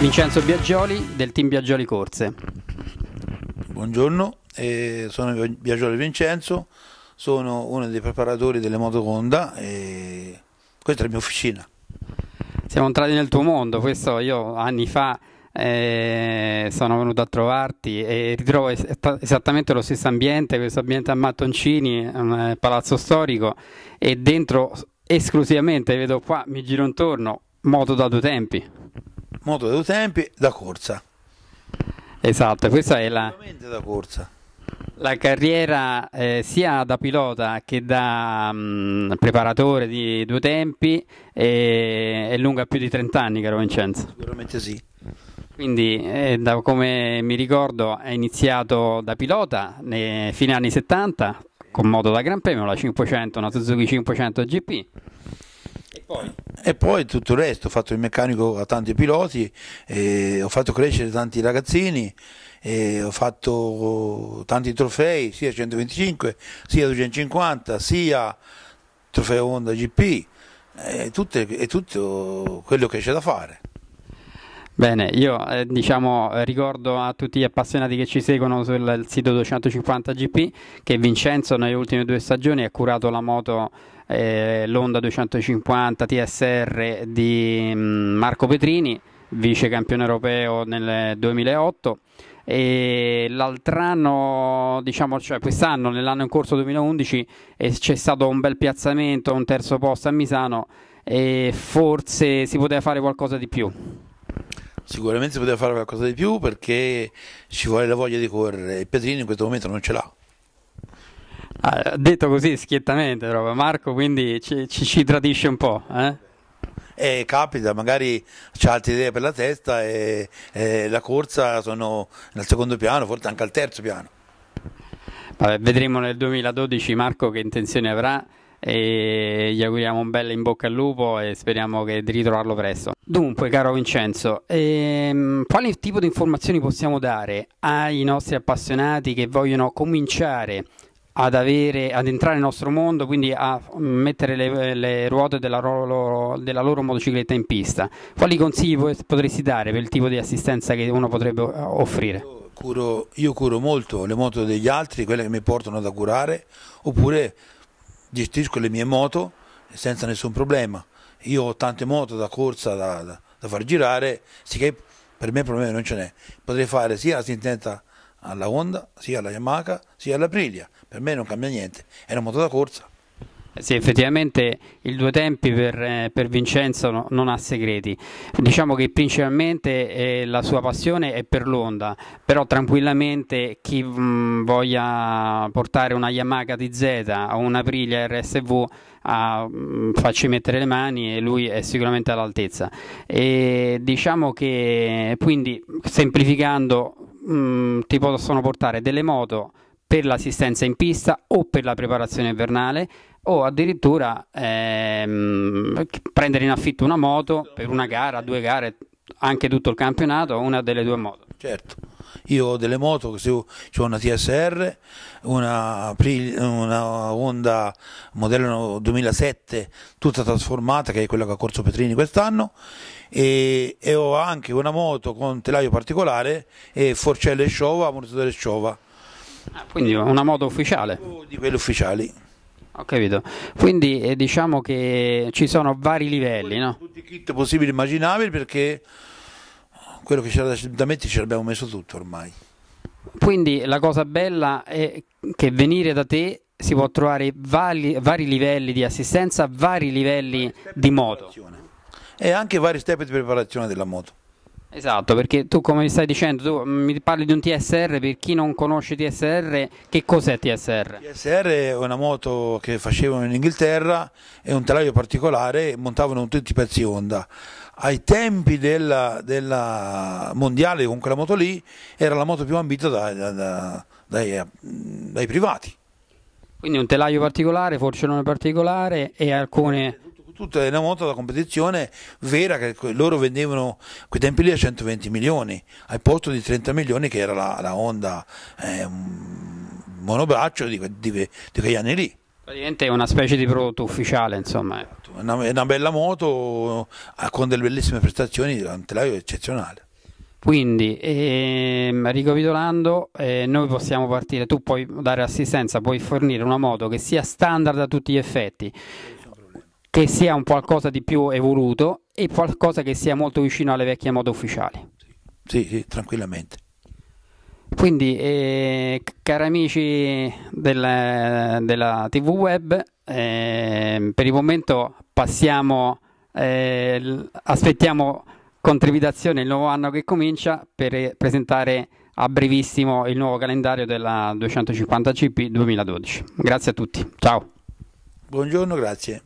Vincenzo Biagioli del team Biagioli Corse. Buongiorno, eh, sono Biagioli Vincenzo, sono uno dei preparatori delle moto Honda e questa è la mia officina. Siamo entrati nel tuo mondo, questo io anni fa eh, sono venuto a trovarti e ritrovo es esattamente lo stesso ambiente, questo ambiente a Mattoncini, eh, palazzo storico e dentro esclusivamente, vedo qua, mi giro intorno, moto da due tempi moto da due tempi da corsa. Esatto, questa è la, la carriera eh, sia da pilota che da mh, mm, preparatore di due tempi è, è, lunga più di 30 anni, caro Vincenzo. Sicuramente sì. Quindi, eh, da come mi ricordo, è iniziato da pilota nei fine anni 70 con moto da Gran Premio, la 500, una Suzuki 500 GP e poi? e poi? tutto il resto, ho fatto il meccanico a tanti piloti, ho fatto crescere tanti ragazzini, ho fatto tanti trofei, sia 125, sia 250, sia trofeo Honda GP, e tutto, e tutto quello che c'è da fare. Bene, io eh, diciamo, eh, ricordo a tutti gli appassionati che ci seguono sul sito 250GP che Vincenzo nelle ultime due stagioni ha curato la moto eh, l'Onda 250 TSR di mm, Marco Petrini, vice campione europeo nel 2008 e l'altro anno, diciamo, cioè quest'anno, nell'anno in corso 2011, eh, c'è stato un bel piazzamento, un terzo posto a Misano e forse si poteva fare qualcosa di più. Sicuramente si poteva fare qualcosa di più perché ci vuole la voglia di correre e Pietrino in questo momento non ce l'ha. Ah, detto così schiettamente, però, Marco quindi ci, ci, ci, tradisce un po'. Eh? Eh, capita, magari c'ha altre idee per la testa e, e la corsa sono nel secondo piano, forse anche al terzo piano. Vabbè, vedremo nel 2012 Marco che intenzioni avrà e gli auguriamo un bel in bocca al lupo e speriamo che, di ritrovarlo presto. Dunque, caro Vincenzo, ehm, quale tipo di informazioni possiamo dare ai nostri appassionati che vogliono cominciare ad, avere, ad entrare nel nostro mondo, quindi a mm, mettere le, le ruote della loro, della loro, motocicletta in pista? Quali consigli potresti dare per il tipo di assistenza che uno potrebbe eh, offrire? Curo, io curo molto le moto degli altri, quelle che mi portano da curare, oppure gestisco le mie moto senza nessun problema. Io ho tante moto da corsa da, da, da far girare, sicché per me il problema non ce n'è. Potrei fare sia l'assistenza alla Honda, sia alla Yamaha, sia alla Per me non cambia niente, è una moto da corsa. Sì, effettivamente il due tempi per, eh, per Vincenzo no, non ha segreti. Diciamo che principalmente eh, la sua passione è per l'onda, però tranquillamente chi mh, voglia portare una Yamaha TZ o una Aprilia RSV a mh, farci mettere le mani e lui è sicuramente all'altezza. diciamo che quindi semplificando mh, ti possono portare delle moto per l'assistenza in pista o per la preparazione invernale o addirittura ehm, prendere in affitto una moto per una gara, due gare, anche tutto il campionato, una delle due moto. Certo, io ho delle moto, ho una TSR, una, una Honda modello 2007 tutta trasformata che è quella che ha corso Petrini quest'anno e, e, ho anche una moto con telaio particolare e forcelle sciova, ammortizzatore sciova Ah, quindi una moto ufficiale? Oh, di quelle ufficiali. Ho capito. Quindi eh, diciamo che ci sono vari livelli, no? Tutti i kit possibili e immaginabili perché quello che c'era da, da mettere ce l'abbiamo messo tutto ormai. Quindi la cosa bella è che venire da te si può trovare vari, vari livelli di assistenza, vari livelli di moto. E anche vari step di preparazione della moto. Esatto, perché tu come mi stai dicendo, tu mm, mi parli di un TSR, per chi non conosce TSR, che cos'è TSR? TSR è una moto che facevano in Inghilterra, è un telaio particolare, montavano tutti i pezzi Honda. Ai tempi della, della mondiale con quella moto lì era la moto più ambita da, da, da, dai, eh, dai privati. Quindi un telaio particolare, forcellone particolare e alcune tutta la moto da competizione vera che loro vendevano quei tempi lì a 120 milioni al posto di 30 milioni che era la, la Honda eh, monobraccio di, di, di quegli anni lì. Praticamente è una specie di prodotto ufficiale, insomma. È esatto, una, una, bella moto eh, con delle bellissime prestazioni, un telaio eccezionale. Quindi, ehm, ricapitolando, eh, noi possiamo partire, tu puoi dare assistenza, puoi fornire una moto che sia standard a tutti gli effetti, che sia un qualcosa di più evoluto e qualcosa che sia molto vicino alle vecchie mode ufficiali. Sì, sì, tranquillamente. Quindi, eh, cari amici del, della TV web, eh, per il momento passiamo, eh, aspettiamo con trepidazione il nuovo anno che comincia per eh, presentare a brevissimo il nuovo calendario della 250 CP 2012. Grazie a tutti, ciao. Buongiorno, grazie.